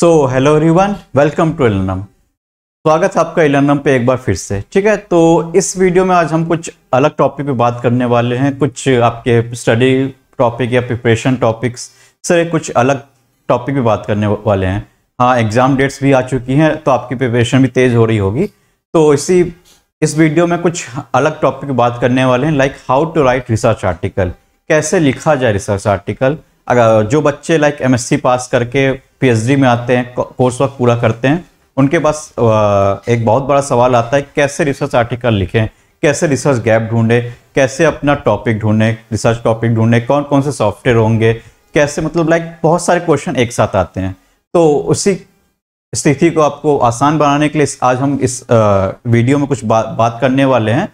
so hello everyone welcome to एलनम स्वागत है आपका एलनम पे एक बार फिर से ठीक है तो इस वीडियो में आज हम कुछ अलग टॉपिक पे बात करने वाले हैं कुछ आपके स्टडी टॉपिक या प्रिपरेशन टॉपिक्स से कुछ अलग टॉपिक पे बात करने वाले हैं हाँ एग्ज़ाम डेट्स भी आ चुकी हैं तो आपकी प्रिपरेशन भी तेज़ हो रही होगी तो इसी इस वीडियो में कुछ अलग टॉपिक बात करने वाले हैं like how to write research article कैसे लिखा जाए रिसर्च आर्टिकल अगर जो बच्चे लाइक एम पास करके पी में आते हैं कोर्स वर्क पूरा करते हैं उनके पास एक बहुत बड़ा सवाल आता है कैसे रिसर्च आर्टिकल लिखें कैसे रिसर्च गैप ढूंढें कैसे अपना टॉपिक ढूंढें रिसर्च टॉपिक ढूंढें कौन कौन से सॉफ्टवेयर होंगे कैसे मतलब लाइक बहुत सारे क्वेश्चन एक साथ आते हैं तो उसी स्थिति को आपको आसान बनाने के लिए आज हम इस वीडियो में कुछ बा, बात करने वाले हैं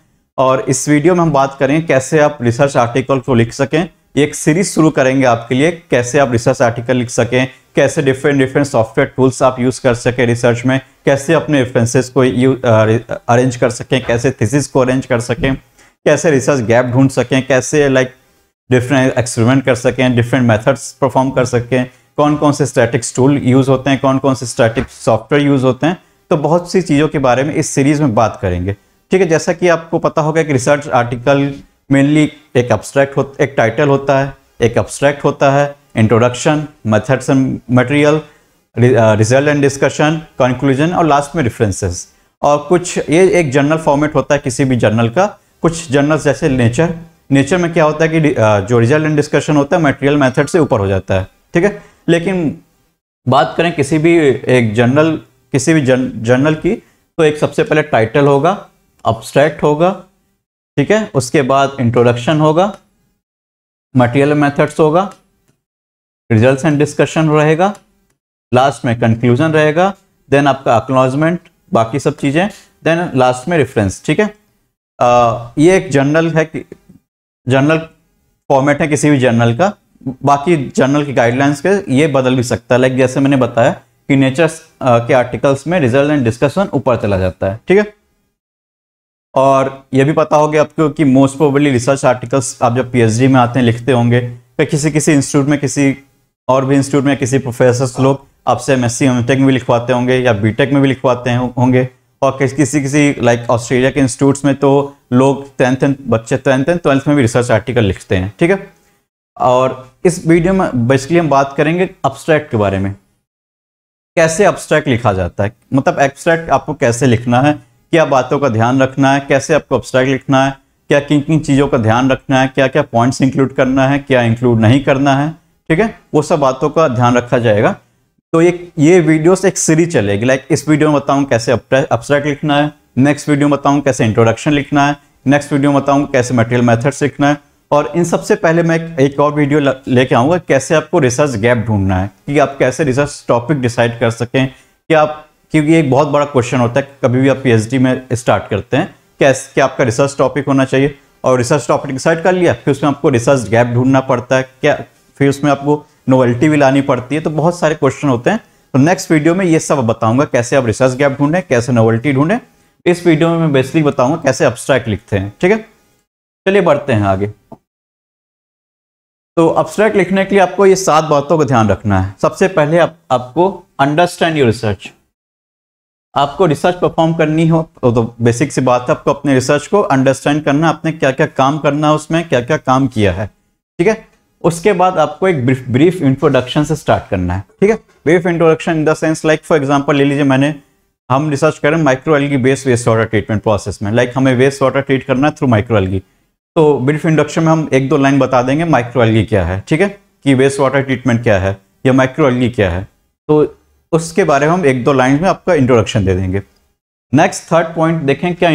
और इस वीडियो में हम बात करें कैसे आप रिसर्च आर्टिकल को लिख सकें एक सीरीज शुरू करेंगे आपके लिए कैसे आप रिसर्च आर्टिकल लिख सकें कैसे डिफरेंट डिफरेंट सॉफ्टवेयर टूल्स आप यूज़ कर सकें रिसर्च में कैसे अपने रेफरेंसेस को अरेंज uh, uh, कर सकें कैसे थीसिस को अरेंज कर सकें कैसे रिसर्च गैप ढूंढ सकें कैसे लाइक डिफरेंट एक्सपेरिमेंट कर सकें डिफरेंट मेथड्स परफॉर्म कर सकें कौन कौन से स्टैटिक्स टूल यूज़ होते हैं कौन कौन से स्टैटिक सॉफ्टवेयर यूज़ होते हैं तो बहुत सी चीज़ों के बारे में इस सीरीज़ में बात करेंगे ठीक है जैसा कि आपको पता होगा कि रिसर्च आर्टिकल मेनली एक एब्स्ट्रैक्ट हो एक टाइटल होता है एक एब्स्ट्रैक्ट होता है introduction methods and material result and discussion conclusion और लास्ट में रेफरेंसेस और कुछ ये एक जर्नल फॉर्मेट होता है किसी भी जर्नल का कुछ जर्नल्स जैसे नेचर नेचर में क्या होता है कि uh, जो रिजल्ट एंड डिस्कशन होता है मटेरियल मेथड से ऊपर हो जाता है ठीक है लेकिन बात करें किसी भी एक जर्नल किसी भी जर्नल की तो एक सबसे पहले टाइटल होगा अब्स्ट्रैक्ट होगा ठीक है उसके बाद इंट्रोडक्शन होगा मटेरियल मेथड्स होगा रिजल्ट्स एंड डिस्कशन रहेगा लास्ट में कंक्लूजन रहेगा देन आपका अक्नॉलजमेंट बाकी सब चीज़ें देन लास्ट में रेफरेंस ठीक है आ, ये एक जर्नल है जर्नल फॉर्मेट है किसी भी जर्नल का बाकी जर्नल की गाइडलाइंस के ये बदल भी सकता है लाइक जैसे मैंने बताया कि नेचर्स के आर्टिकल्स में रिजल्ट एंड डिस्कशन ऊपर चला जाता है ठीक है और ये भी पता होगा आपको कि मोस्ट प्रोबेबली रिसर्च आर्टिकल्स आप जब पीएचडी में आते हैं लिखते होंगे या तो किसी किसी इंस्टीट्यूट में किसी और भी इंस्टीट्यूट में किसी प्रोफेसर लोग आपसे एम एस टेक में भी लिखवाते होंगे या बी में भी लिखवाते होंगे और किसी किसी लाइक ऑस्ट्रेलिया के इंस्टीट्यूट्स में तो लोग टेंथ बच्चे टेंथ एंड ट्वेल्थ में भी रिसर्च आर्टिकल लिखते हैं ठीक है और इस वीडियो में बेसिकली हम बात करेंगे अब्स्ट्रैक्ट के बारे में कैसे अब्स्ट्रैक्ट लिखा जाता है मतलब एब्स्ट्रैक्ट आपको कैसे लिखना है क्या बातों का ध्यान रखना है कैसे आपको ऑब्स्ट्रैक्ट लिखना है क्या किन किन चीज़ों का ध्यान रखना है क्या क्या पॉइंट्स इंक्लूड करना है क्या इंक्लूड नहीं करना है ठीक है वो सब बातों का ध्यान रखा जाएगा तो ये ये वीडियोस एक सीरीज चलेगी लाइक इस वीडियो में बताऊँ कैसे अब्स्ट्रैक्ट लिखना है नेक्स्ट वीडियो में बताऊँ कैसे इंट्रोडक्शन लिखना है नेक्स्ट वीडियो में बताऊँ कैसे मटेरियल मैथड्स लिखना है और इन सबसे पहले मैं एक और वीडियो लेके आऊँगा कैसे आपको रिसर्च गैप ढूंढना है कि आप कैसे रिसर्च टॉपिक डिसाइड कर सकें कि आप क्योंकि एक बहुत बड़ा क्वेश्चन होता है कभी भी आप पीएचडी में स्टार्ट करते हैं कैसे क्या आपका रिसर्च टॉपिक होना चाहिए और रिसर्च टॉपिक डिसाइड कर लिया फिर उसमें आपको रिसर्च गैप ढूंढना पड़ता है क्या फिर उसमें आपको नोवेल्टी भी लानी पड़ती है तो बहुत सारे क्वेश्चन होते हैं तो नेक्स्ट वीडियो में ये सब बताऊंगा कैसे आप रिसर्च गैप ढूंढें कैसे नोवेल्टी ढूंढें इस वीडियो में मैं बेसिकली बताऊंगा कैसे अब्स्ट्रैक्ट लिखते हैं ठीक है चलिए बढ़ते हैं आगे तो अब्स्ट्रैक्ट लिखने के लिए आपको ये सात बातों का ध्यान रखना है सबसे पहले आप, आपको अंडरस्टैंड योर रिसर्च आपको रिसर्च परफॉर्म करनी हो तो बेसिक सी बात है आपको अपने रिसर्च को अंडरस्टैंड करना आपने क्या क्या काम करना है उसमें क्या क्या काम किया है ठीक है उसके बाद आपको एक ब्रीफ इंट्रोडक्शन से स्टार्ट करना है ठीक है brief introduction in the sense like for example ले लीजिए मैंने हम रिसर्च करें micro algae base waste water treatment process में लाइक हमें वेस्ट वाटर ट्रीट करना है थ्रू माइक्रो एलगी तो ब्रीफ इंट्रोडक्शन में हम एक दो लाइन बता देंगे माइक्रो एलगी क्या है ठीक है कि वेस्ट वाटर ट्रीटमेंट क्या है या माइक्रो एलगी क्या है तो उसके बारे में हम एक दो लाइन में आपका इंट्रोडक्शन दे देंगे नेक्स्ट थर्ड पॉइंट देखें क्या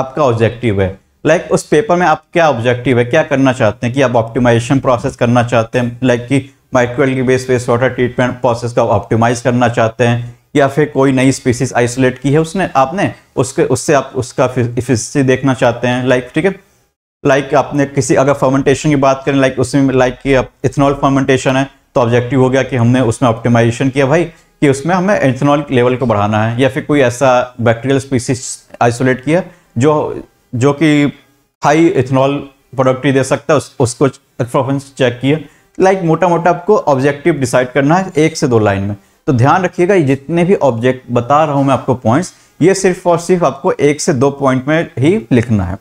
आपका ऑब्जेक्टिव है लाइक like, उस पेपर में आप क्या ऑब्जेक्टिव है क्या करना चाहते हैं कि आप ऑप्टिमाइजेशन प्रोसेस करना चाहते हैं लाइक like कि माइक्रोएल की base waste water treatment process का ऑप्टिमाइज करना चाहते हैं या फिर कोई नई स्पीसीज आइसोलेट की है उसने आपने उसके उससे आप उसका इफिशेंसी देखना चाहते हैं लाइक ठीक है लाइक आपने किसी अगर फर्मेंटेशन की बात करें लाइक उसमें लाइक कि इथेनॉल फर्मेंटेशन है तो ऑब्जेक्टिव हो गया कि हमने उसमें ऑप्टिमाइजेशन किया भाई कि उसमें हमें एथेनॉल लेवल को बढ़ाना है या फिर कोई ऐसा बैक्टीरियल स्पीसीज आइसोलेट किया जो जो कि हाई इथेनॉल प्रोडक्टी दे सकता है उस, उसको परफॉर्मेंस चेक किया लाइक like, मोटा मोटा आपको ऑब्जेक्टिव डिसाइड करना है एक से दो लाइन में तो ध्यान रखिएगा जितने भी ऑब्जेक्ट बता रहा हूँ मैं आपको पॉइंट्स ये सिर्फ और सिर्फ आपको एक से दो पॉइंट में ही लिखना है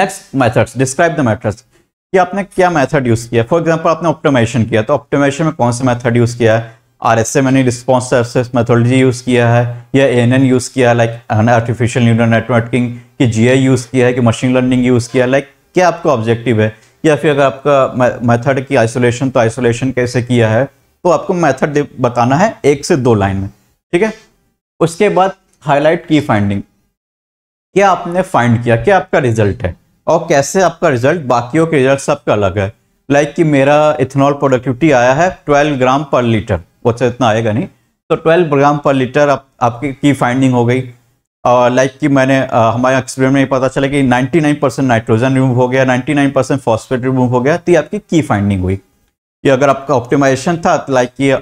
next methods describe the methods कि आपने क्या मैथड यूज़ किया फॉर एग्जाम्पल आपने ऑप्टोमेशन किया तो ऑप्टोमेशन में कौन सा मैथड यूज़ किया है आर एस ए मैंने रिस्पॉन्स सर्विस मेथोलॉजी यूज़ किया है या ए एन एन यूज़ किया है लाइक आर्टिफिशियल न्यूरल नेटवर्किंग कि जी आई यूज़ किया है कि मशीन लर्निंग यूज़ किया लाइक क्या आपका ऑब्जेक्टिव है या फिर अगर आपका मेथड की आइसोलेशन तो आइसोलेशन कैसे किया है तो आपको मेथड बताना है एक से दो लाइन में ठीक है उसके बाद हाईलाइट की फाइंडिंग क्या आपने फाइंड किया क्या आपका रिजल्ट है और कैसे आपका रिजल्ट बाकियों के रिजल्ट से आपका अलग है लाइक like कि मेरा इथेनॉल प्रोडक्टिविटी आया है 12 ग्राम पर लीटर क्वेश्चन अच्छा इतना आएगा नहीं तो 12 ग्राम पर लीटर आप, आपकी की फाइंडिंग हो गई और लाइक कि मैंने हमारे एक्सपेरिमेंट में पता चला कि 99 परसेंट नाइट्रोजन रिमूव हो गया 99 परसेंट फॉस्फेट रिमूव हो गया तो ये आपकी की फाइंडिंग हुई कि अगर आपका ऑप्टिमाइजेशन था तो लाइक कि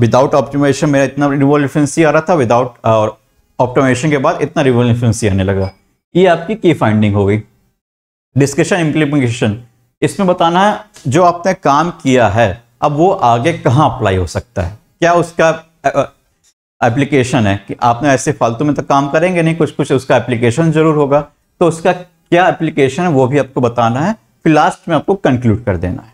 विदाउट ऑप्टिमाइजेशन मेरा इतना रिवोल इफेंसी आ रहा था विदाउट और ऑप्टिमाइजेशन के बाद इतना रिवोल इफेंसी आने लगा ये आपकी की फाइंडिंग हो गई डिस्कशन इम्प्लीमेंटेशन इसमें बताना है जो आपने काम किया है अब वो आगे कहाँ अप्लाई हो सकता है क्या उसका एप्लीकेशन है कि आपने ऐसे फालतू में तो काम करेंगे नहीं कुछ कुछ उसका एप्लीकेशन जरूर होगा तो उसका क्या एप्लीकेशन है वो भी आपको बताना है फिर लास्ट में आपको कंक्लूड कर देना है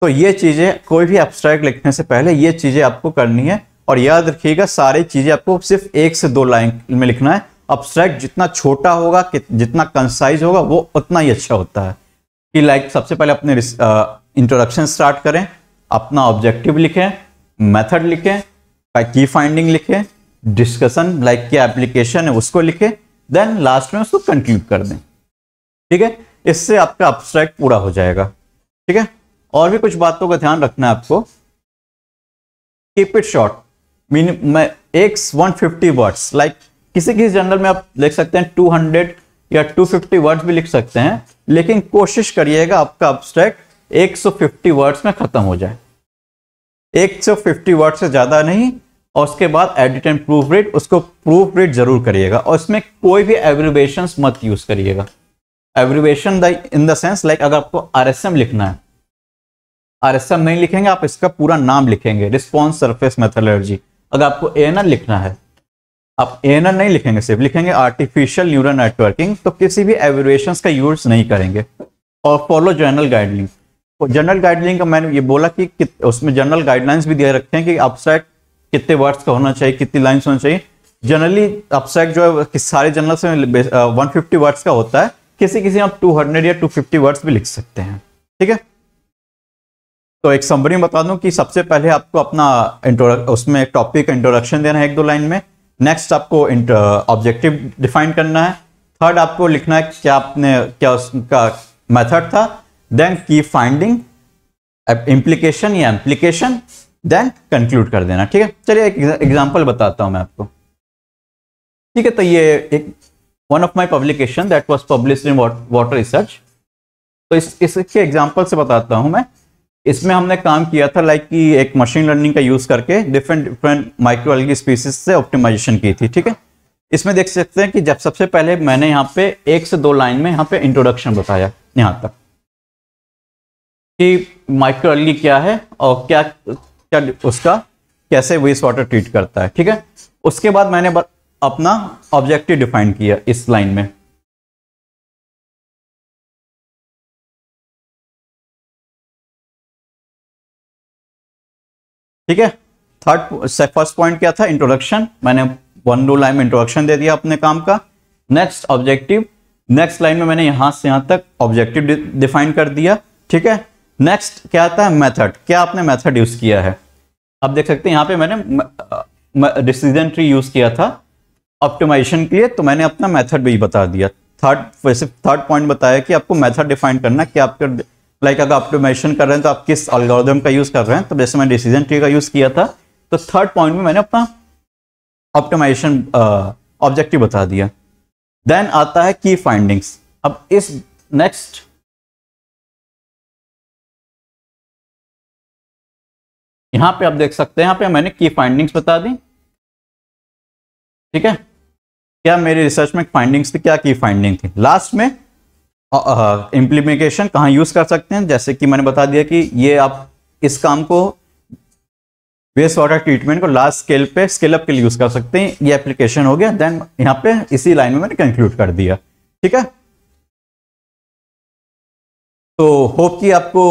तो ये चीज़ें कोई भी एब्स्ट्रैक्ट लिखने से पहले ये चीज़ें आपको करनी है और याद रखिएगा सारी चीज़ें आपको सिर्फ एक से दो लाइन में लिखना है अब्स्ट्रैक्ट जितना छोटा होगा जितना कंसाइज होगा वो उतना ही अच्छा होता है कि लाइक सबसे पहले अपने इंट्रोडक्शन स्टार्ट करें अपना ऑब्जेक्टिव लिखें मेथड लिखें की फाइंडिंग लिखें डिस्कशन लाइक क्या एप्लीकेशन है उसको लिखें देन लास्ट में उसको कंक्लूड कर दें ठीक है इससे आपका अब्स्ट्रैक्ट पूरा हो जाएगा ठीक है और भी कुछ बातों का ध्यान रखना है आपको कीप इट शॉर्ट मीन मैं एक वन फिफ्टी वर्ड्स लाइक किसी किसी जनरल में आप लिख सकते हैं टू हंड्रेड या टू फिफ्टी वर्ड्स भी लिख सकते हैं लेकिन कोशिश करिएगा आपका अपस्ट्रैक्ट 150 वर्ड्स में ख़त्म हो जाए 150 वर्ड से ज़्यादा नहीं और उसके बाद एडिट एंड प्रूफ रेड उसको प्रूफ रेड जरूर करिएगा और इसमें कोई भी एब्रीवेशन मत यूज़ करिएगा abbreviation in the sense like अगर आपको आर लिखना है आर नहीं लिखेंगे आप इसका पूरा नाम लिखेंगे रिस्पॉन्स सरफेस मेथोलॉजी अगर आपको ए लिखना है आप ए नहीं लिखेंगे सिर्फ लिखेंगे आर्टिफिशियल न्यूरल नेटवर्किंग तो किसी भी एवरेशन का यूज नहीं करेंगे और follow journal guidelines general guideline का मैंने ये बोला कि, उसमें जनरल गाइडलाइंस भी दिए रखते हैं कि अपसेट कितने वर्ड्स का होना चाहिए कितनी लाइन्स होना चाहिए जनरली अपसेट जो है सारे जनरल से वन फिफ्टी वर्ड्स का होता है किसी किसी आप टू हंड्रेड या टू फिफ्टी वर्ड्स भी लिख सकते हैं ठीक है तो एक समरी बता दूं कि सबसे पहले आपको अपना उसमें टॉपिक इंट्रोडक्शन देना है एक दो लाइन में नेक्स्ट आपको ऑब्जेक्टिव डिफाइन uh, करना है थर्ड आपको लिखना है क्या आपने क्या उसका मेथड था देन की फाइंडिंग इम्प्लीकेशन या एम्प्लीकेशन देन कंक्लूड कर देना ठीक है चलिए एक एग्जाम्पल बताता हूं मैं आपको ठीक है तो ये एक one of my publication that was publish in water research तो इस इसके एग्जाम्पल से बताता हूं मैं इसमें हमने काम किया था लाइक कि एक मशीन लर्निंग का यूज करके डिफरेंट डिफरेंट माइक्रोएल्गी स्पीसीज से ऑप्टिमाइजेशन की थी ठीक है इसमें देख सकते हैं कि जब सबसे पहले मैंने यहाँ पे एक से दो लाइन में यहाँ पे इंट्रोडक्शन बताया यहाँ तक कि माइक्रो अलगी क्या है और क्या क्या उसका कैसे वेस्ट वाटर ट्रीट करता है ठीक है उसके बाद मैंने अपना ऑब्जेक्टिव डिफाइन किया इस लाइन में ठीक है थर्ड फर्स्ट पॉइंट क्या था इंट्रोडक्शन मैंने वन टू लाइन में इंट्रोडक्शन दे दिया अपने काम का नेक्स्ट ऑब्जेक्टिव नेक्स्ट लाइन में मैंने यहां से यहां तक ऑब्जेक्टिव डिफाइन कर दिया ठीक है नेक्स्ट क्या आता है मेथड क्या आपने मेथड यूज किया है आप देख सकते हैं यहाँ पे मैंने डिसीजन ट्री यूज किया था ऑप्टिमाइजेशन के लिए तो मैंने अपना मेथड भी बता दिया थर्ड वैसे थर्ड पॉइंट बताया कि आपको मेथड डिफाइन करना कि आपके लाइक अगर ऑप्टिमाइजेशन कर रहे हैं तो आप किस अलगोरिदम का यूज कर रहे हैं तो जैसे मैंने डिसीजन ट्री का यूज किया था तो थर्ड पॉइंट में मैंने अपना ऑप्टिमाइजेशन ऑब्जेक्टिव बता दिया देन आता है की फाइंडिंग्स अब इस नेक्स्ट यहां पे आप देख सकते हैं यहां पे मैंने की फाइंडिंग्स बता दी ठीक है क्या मेरी रिसर्च में फाइंडिंग्स थी क्या की फाइंडिंग थी लास्ट में इम्प्लीमेंटेशन कहा यूज कर सकते हैं जैसे कि मैंने बता दिया कि ये आप इस काम को वेस्ट वाटर ट्रीटमेंट को लार्ज स्केल पे स्केल अप के लिए यूज कर सकते हैं ये एप्लीकेशन हो गया देन यहाँ पे इसी लाइन में मैंने कंक्लूड कर दिया ठीक है तो होप कि आपको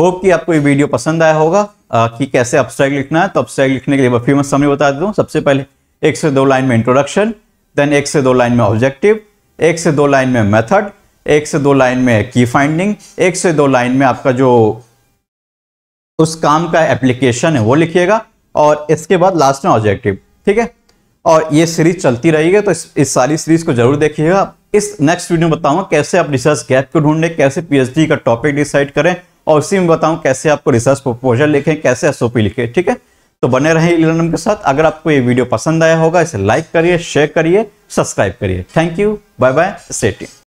होप कि आपको ये वीडियो पसंद आया होगा कि कैसे अब्स्ट्रैक्ट लिखना है तो अब्स्ट्रैक्ट लिखने के लिए फिर मैं समरी बता देता हूँ सबसे पहले एक से दो लाइन में इंट्रोडक्शन देन एक से दो लाइन में ऑब्जेक्टिव एक से दो लाइन में मेथड एक से दो लाइन में की फाइंडिंग एक से दो लाइन में आपका जो उस काम का एप्लीकेशन है वो लिखिएगा और इसके बाद लास्ट में ऑब्जेक्टिव ठीक है और ये सीरीज चलती रहेगी तो इस, इस सारी सीरीज को जरूर देखिएगा इस नेक्स्ट वीडियो में बताऊंगा कैसे आप रिसर्च गैप को ढूंढें कैसे पीएचडी का टॉपिक डिसाइड करें और उसी में बताऊं कैसे आपको रिसर्च प्रपोजल लिखें कैसे एस लिखें ठीक है तो बने रहें इलेनम के साथ अगर आपको ये वीडियो पसंद आया होगा इसे लाइक करिए शेयर करिए सब्सक्राइब करिए thank you bye bye state